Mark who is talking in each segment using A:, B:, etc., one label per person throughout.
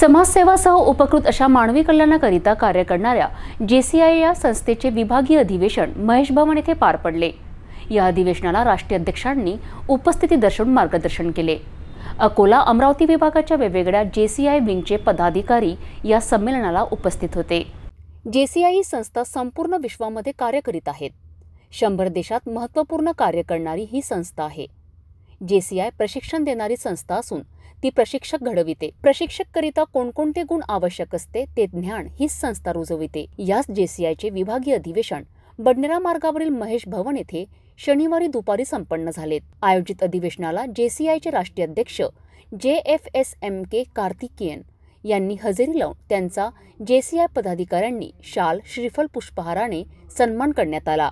A: समाजसेवासह उपकृत अशा मानवी कल्याणाकरिता कार्य करणाऱ्या जे सी आय या संस्थेचे विभागीय अधिवेशन महेश भवन येथे पार पडले या अधिवेशनाला राष्ट्रीय अध्यक्षांनी उपस्थिती दर्शवून मार्गदर्शन केले अकोला अमरावती विभागाच्या वेगवेगळ्या जे सी आय विंगचे पदाधिकारी या संमेलनाला उपस्थित होते जे सी आय ही संस्था संपूर्ण विश्वामध्ये कार्य करीत आहेत शंभर देशात महत्त्वपूर्ण कार्य करणारी ही संस्था आहे जेसीआय प्रशिक्षण देणारी संस्था असून ती प्रशिक्षक घडविते प्रशिक्षककरिता कोणकोणते गुण आवश्यक असते ते ज्ञान हीच संस्था रुजविते याच जेसीआयचे विभागीय अधिवेशन बडनेरा मार्गावरील महेश भवन येथे शनिवारी दुपारी संपन्न झालेत आयोजित अधिवेशनाला जेसीआयचे राष्ट्रीय अध्यक्ष J F S M K Karthikeyan यांनी हजेरी लावून त्यांचा जेसीआय पदाधिकाऱ्यांनी शाल श्रीफल पुष्पहाराने सन्मान करण्यात आला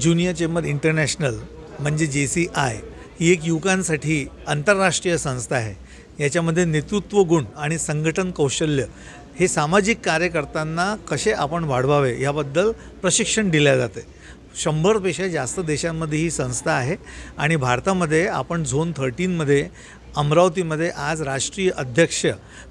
B: ज्युनियर चेंबर इंटरनॅशनल म्हणजे जे सी आय ही एक युवकांसाठी आंतरराष्ट्रीय संस्था आहे याच्यामध्ये नेतृत्व गुण आणि संघटन कौशल्य हे सामाजिक कार्यकर्त्यांना कसे आपण वाढवावे याबद्दल प्रशिक्षण दिले जाते शंभरपेक्षा जास्त देशांमध्ये ही संस्था आहे आणि भारतामध्ये आपण झोन थर्टीनमध्ये अमरावतीमध्ये आज राष्ट्रीय अध्यक्ष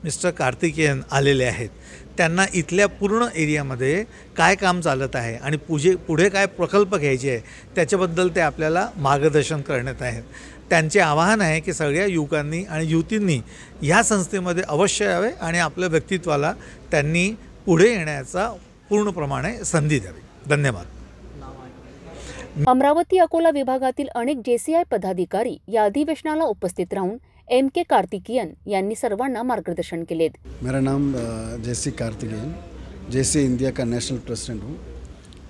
B: मिस्टर कार्तिकेयन आलेले आहेत त्यांना इथल्या पूर्ण एरियामध्ये काय काम चालत आहे आणि पुजे पुढे काय प्रकल्प घ्यायचे आहे त्याच्याबद्दल ते आपल्याला मार्गदर्शन करण्यात आहेत त्यांचे आवाहन आहे की सगळ्या युवकांनी आणि युवतींनी ह्या संस्थेमध्ये अवश्य यावे आणि आपल्या व्यक्तित्वाला त्यांनी पुढे येण्याचा पूर्णप्रमाणे संधी द्यावी धन्यवाद
A: अमरावती अकोला विभागातील अनेक जे सी आय पदाधिकारी या अधिवेशनाला उपस्थित राहून एम के कार्तिकीयन यांनी सर्वांना मार्गदर्शन केले
C: मेरा नाम जयसी कार्तिकेयन जयसी इंडिया का नेशनल प्रेसिडेंट हूँ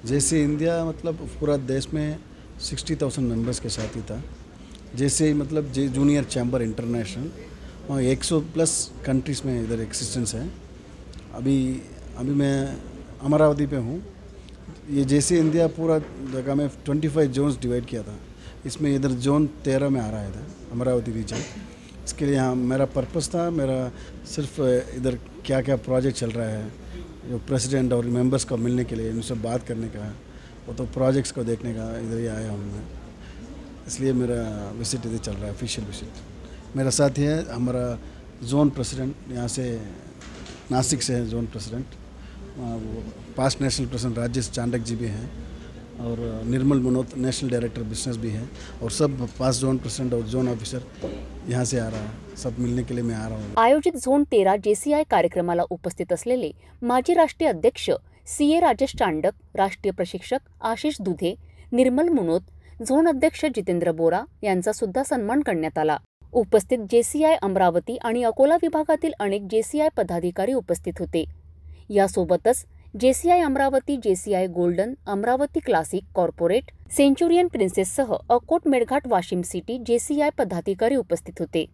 C: जैसे इंडिया मतलब पूरा देश में सिक्सटी थाउजेंड मेम्बर्स के साथ ही था जैसे मतलब जे जूनियर चैम्बर इंटरनेशनल वहाँ एक सौ प्लस कंट्रीज़ में इधर एक्सिस्टेंस है अभी अभी मैं अमरावती पे हूँ ये जैसे इंडिया पूरा जगह में ट्वेंटी फाइव जोन्स डिवाइड किया था इसमें इधर जोन तेरह में आ रहा है अमरावती रीजन इसके लिए यहाँ मेरा पर्पस था मेरा सिर्फ इधर क्या क्या प्रोजेक्ट चल रहा है जो प्रेसिडेंट और मेंबर्स को मिलने के लिए उनसे बात करने का वो तो प्रोजेक्ट्स को देखने का इधर ही आया हूँ मैं इसलिए मेरा विजिट इधर चल रहा है ऑफिशियल विजिट मेरा साथी है हमारा जोन प्रेसिडेंट यहाँ से नासिक से है जोन प्रेसिडेंट वो past national president Rajesh Chandak ji भी हैं और Nirmal Manot national director business भी हैं और सब पास जोन प्रेसिडेंट और जोन ऑफिसर यहाँ से आ रहा है सब मिलने के लिए मैं आ रहा
A: आयोजित झोन तेरा जेसीआय कार्यक्रमाला उपस्थित असलेले माजी राष्ट्रीय अध्यक्ष सी ए राजेश चांडक राष्ट्रीय प्रशिक्षक आशिष दुधे निर्मल मुनोत झोन अध्यक्ष जितेंद्र बोरा यांचा सुद्धा सन्मान करण्यात आला उपस्थित जेसीआय अमरावती आणि अकोला विभागातील अनेक जेसीआय पदाधिकारी उपस्थित होते यासोबतच JCI Amravati JCI Golden Amravati Classic Corporate Centurion प्रिन्सेससह अकोट मेळघाट वाशिम सिटी जेसीआय पदाधिकारी उपस्थित होते